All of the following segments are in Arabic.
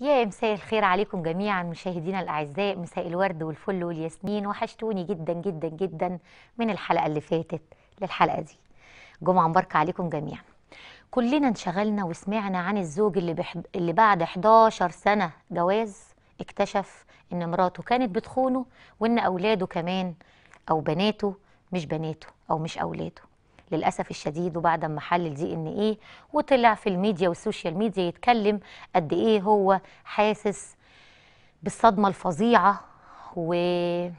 يا مساء الخير عليكم جميعا مشاهدينا الاعزاء مساء الورد والفل والياسمين وحشتوني جدا جدا جدا من الحلقه اللي فاتت للحلقه دي جمعه مباركه عليكم جميعا كلنا انشغلنا وسمعنا عن الزوج اللي بحب اللي بعد 11 سنه جواز اكتشف ان مراته كانت بتخونه وان اولاده كمان او بناته مش بناته او مش اولاده للأسف الشديد وبعد ما حلل دي ان ايه وطلع في الميديا والسوشيال ميديا يتكلم قد ايه هو حاسس بالصدمة الفظيعة وقهر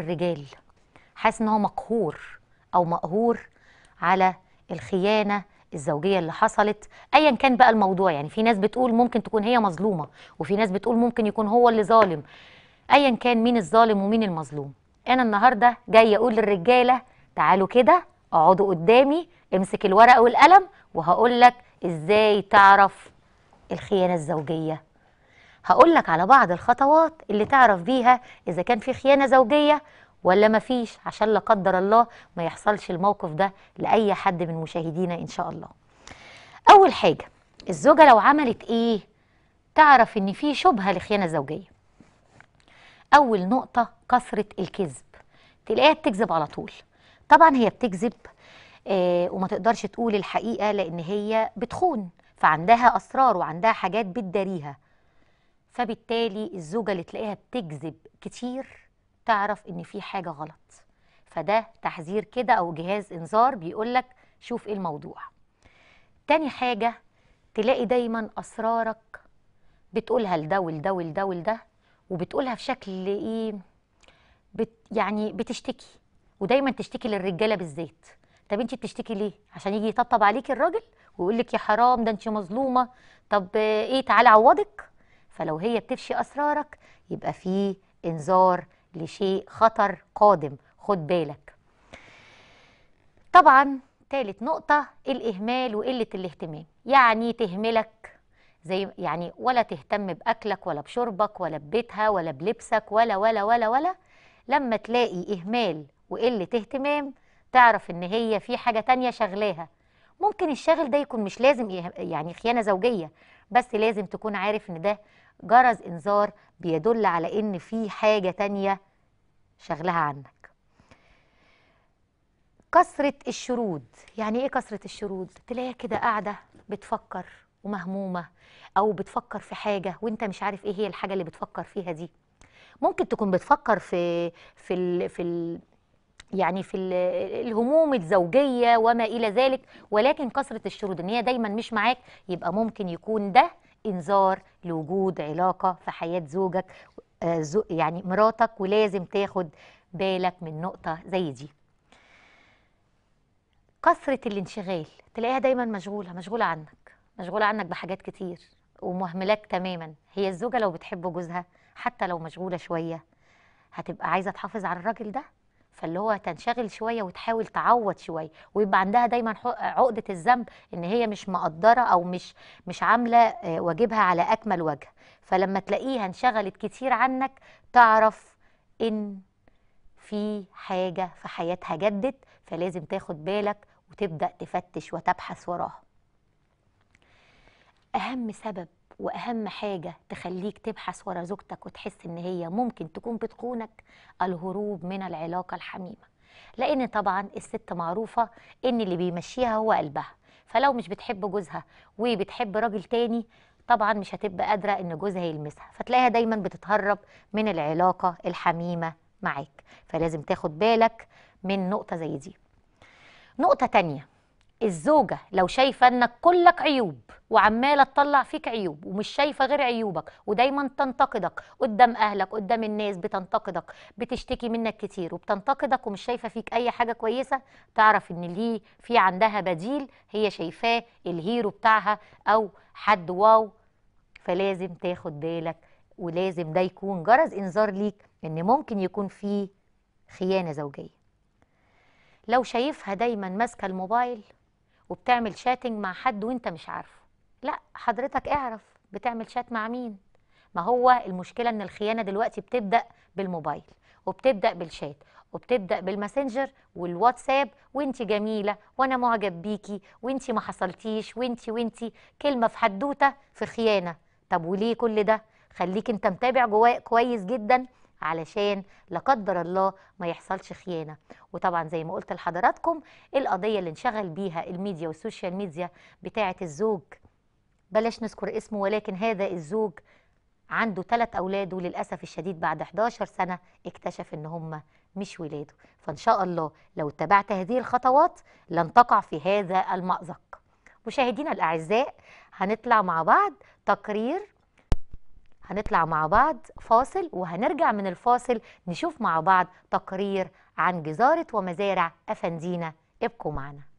الرجال حاسس ان هو مقهور او مقهور على الخيانة الزوجيه اللي حصلت ايا كان بقى الموضوع يعني في ناس بتقول ممكن تكون هي مظلومه وفي ناس بتقول ممكن يكون هو اللي ظالم ايا كان مين الظالم ومين المظلوم انا النهارده جايه اقول للرجاله تعالوا كده اقعدوا قدامي امسك الورقه والقلم وهقول لك ازاي تعرف الخيانه الزوجيه هقول لك على بعض الخطوات اللي تعرف بيها اذا كان في خيانه زوجيه ولا مفيش عشان لا قدر الله ما يحصلش الموقف ده لاي حد من مشاهدينا ان شاء الله اول حاجه الزوجه لو عملت ايه تعرف ان في شبهه لخيانه زوجيه اول نقطه كثره الكذب تلاقيها بتكذب على طول طبعا هي بتكذب آه، وما تقدرش تقول الحقيقه لان هي بتخون فعندها اسرار وعندها حاجات بتداريها فبالتالي الزوجه اللي تلاقيها بتكذب كتير تعرف ان في حاجه غلط فده تحذير كده او جهاز انذار بيقولك شوف ايه الموضوع تاني حاجه تلاقي دايما اسرارك بتقولها لده ولده ولده ولده وبتقولها في شكل ايه بت يعني بتشتكي ودايما تشتكي للرجاله بالذات طب انت بتشتكي ليه عشان يجي يطبطب عليكي الراجل ويقول لك يا حرام ده انت مظلومه طب ايه تعالى عوضك فلو هي بتفشي اسرارك يبقى في انذار لشيء خطر قادم خد بالك طبعا ثالث نقطة الإهمال وقلة الاهتمام يعني تهملك زي يعني ولا تهتم بأكلك ولا بشربك ولا ببيتها ولا بلبسك ولا ولا ولا ولا لما تلاقي إهمال وقلة اهتمام تعرف ان هي في حاجة تانية شغلاها ممكن الشغل ده يكون مش لازم إيه، يعني خيانة زوجية بس لازم تكون عارف ان ده جرس انذار بيدل على ان في حاجة تانية شغلها عنك كسرة الشرود يعني ايه كسرة الشرود تلاقيها كده قاعدة بتفكر ومهمومة او بتفكر في حاجة وانت مش عارف ايه هي الحاجة اللي بتفكر فيها دي ممكن تكون بتفكر في في في يعني في الهموم الزوجيه وما الى ذلك ولكن كثره الشروط ان هي دايما مش معاك يبقى ممكن يكون ده انذار لوجود علاقه في حياه زوجك آه، يعني مراتك ولازم تاخد بالك من نقطه زي دي كثره الانشغال تلاقيها دايما مشغوله مشغوله عنك مشغوله عنك بحاجات كتير ومهملاك تماما هي الزوجه لو بتحب جوزها حتى لو مشغوله شويه هتبقى عايزه تحافظ على الراجل ده فاللي هو تنشغل شويه وتحاول تعوض شويه ويبقى عندها دايما عقده الذنب ان هي مش مقدره او مش مش عامله آه، واجبها على اكمل وجه فلما تلاقيها انشغلت كتير عنك تعرف ان في حاجه في حياتها جدت فلازم تاخد بالك وتبدا تفتش وتبحث وراها اهم سبب واهم حاجه تخليك تبحث ورا زوجتك وتحس ان هي ممكن تكون بتخونك الهروب من العلاقه الحميمه لان طبعا الست معروفه ان اللي بيمشيها هو قلبها فلو مش بتحب جوزها وبتحب راجل تاني طبعا مش هتبقى قادره ان جوزها يلمسها فتلاقيها دايما بتتهرب من العلاقه الحميمه معاك فلازم تاخد بالك من نقطه زي دي نقطه تانيه الزوجة لو شايفة انك كلك عيوب وعمالة تطلع فيك عيوب ومش شايفة غير عيوبك ودايما تنتقدك قدام اهلك قدام الناس بتنتقدك بتشتكي منك كتير وبتنتقدك ومش شايفة فيك اي حاجة كويسة تعرف ان ليه في عندها بديل هي شايفاه الهيرو بتاعها او حد واو فلازم تاخد بالك ولازم ده يكون جرس انذار ليك ان ممكن يكون في خيانة زوجية لو شايفها دايما ماسكة الموبايل وبتعمل شاتنج مع حد وانت مش عارفه لا حضرتك اعرف بتعمل شات مع مين ما هو المشكله ان الخيانه دلوقتي بتبدا بالموبايل وبتبدا بالشات وبتبدا بالماسنجر والواتساب وانت جميله وانا معجب بيكي وانت ما حصلتيش وانت وانت كلمه في حدوته في خيانه طب وليه كل ده خليك انت متابع جواك كويس جدا علشان لا قدر الله ما يحصلش خيانه وطبعا زي ما قلت لحضراتكم القضيه اللي انشغل بيها الميديا والسوشيال ميديا بتاعه الزوج بلاش نذكر اسمه ولكن هذا الزوج عنده ثلاث أولاد وللأسف الشديد بعد 11 سنة اكتشف إن هم مش ولاده فإن شاء الله لو اتبعت هذه الخطوات لن تقع في هذا المأزق مشاهدينا الأعزاء هنطلع مع بعض تقرير هنطلع مع بعض فاصل وهنرجع من الفاصل نشوف مع بعض تقرير عن جزارة ومزارع أفندينا ابقوا معنا